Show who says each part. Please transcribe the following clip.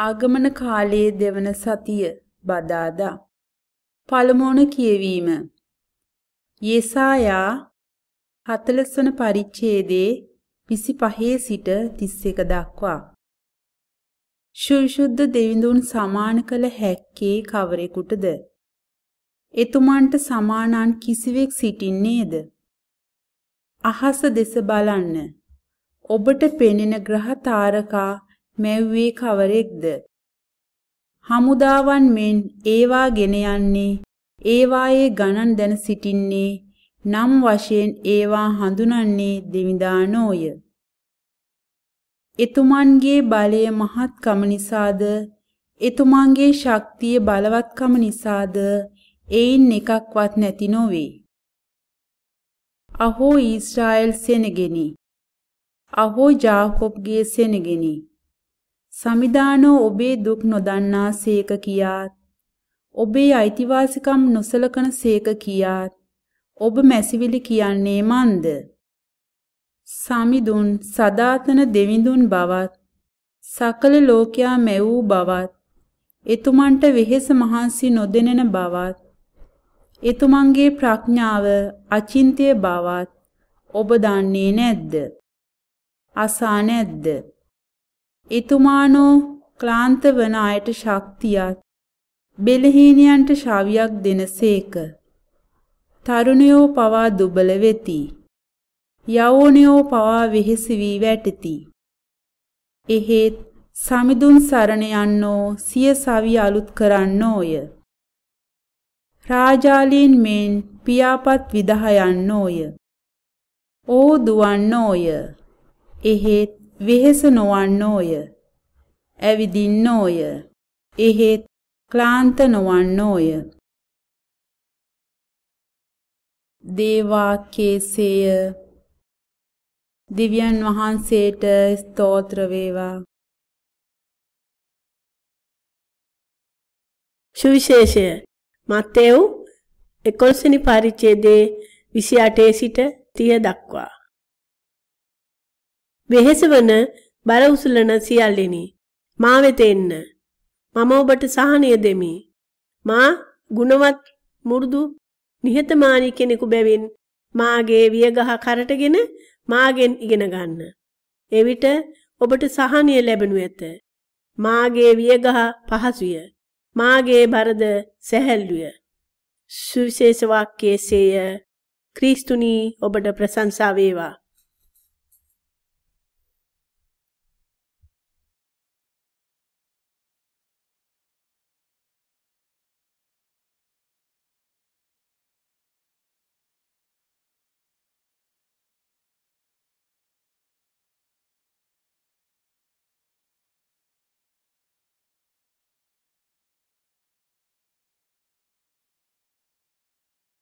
Speaker 1: ආගමන කාලයේ දෙවන සතිය බදාදා පළමුවන කියවීම යේසායා 40 වන පරිච්ඡේදයේ 25 සිට 31 දක්වා ශුද්ධ දෙවිඳුන් සමාන කළ හැක්කේ කවරෙකුටද එතුමන්ට සමානන් කිසිවෙක් සිටින්නේද අහස දෙස බලන්න ඔබට පෙනෙන ග්‍රහ තාරකා මැව්වේ කවරෙක්ද? හමුදාවන් මෙන් ඒවා ගෙන යන්නේ ඒවායේ ගණන් දැන සිටින්නේ නම් වශයෙන් ඒවා හඳුනන්නේ දෙවිඳා නෝය. එතුමන්ගේ බලය මහත්කම නිසාද එතුමන්ගේ ශක්තිය බලවත්කම නිසාද එයින් එකක්වත් නැති නොවේ. අහෝ ඊශ්‍රායෙල් සෙනගෙනි. අහෝ ජාකොබ්ගේ සෙනගෙනි. සමිදානෝ ඔබේ දුක් නොදන්නා සේක කියාත් ඔබේ අයිතිවාසිකම් නොසලකන සේක කියාත් ඔබ මැසිවිලි කියන්නේ මන්ද සමිදුන් සදාතන දෙවිඳුන් බවත් සකල ලෝකයා මැවූ බවත් එතුමන්ට වෙහෙස මහන්සි නොදෙනෙන බවත් එතුමන්ගේ ප්‍රඥාව අචින්තය බවත් ඔබ දන්නේ නැද්ද අසා නැද්ද එතුමානෝ ක්ලාන්ත වන අයට ශක්තියත් බෙලහීනයන්ට ශාවියක් දෙනසේක. තරුණයෝ පවා දුබල වෙති. යවෝනයෝ පවා වෙහෙසි වී වැටෙති. එහෙත් සමිඳුන් සරණ යන්නෝ සිය සවි අලුත් කරන්නෝය. රාජාලීන් මෙන් පියාපත් විදහ යන්නෝය. ඕ දුවන්නෝය. එහෙත් වෙහෙස නොවන්නෝය. ඇවිදින්නෝය. එහෙත් ක්ලාන්ත නොවන්නෝය. දේවා කේසේය දිව්‍යන් වහන්සේට ස්තෝත්‍ර
Speaker 2: වේවා. සුවිශේෂය මත්තේව් 11 වෙනි පරිච්ඡේදයේ 28 සිට 30 දක්වා වෙහෙසවන බර උසලන සියල්ලිනි. මා වෙත එන්න. මම ඔබට සහනය දෙමි. මා ගුණවත් මුරුදු නිහතමානී කෙනෙකු බැවින් මාගේ වියගහ කරටගෙන මාගෙන් ඉගෙන ගන්න. එවිට ඔබට සහනය ලැබෙනු ඇත. මාගේ වියගහ පහසුය. මාගේ බරද සැහැල්ලුය. සුවිශේෂ වාක්‍යයේය. ක්‍රිස්තුනි ඔබට ප්‍රශංසා වේවා.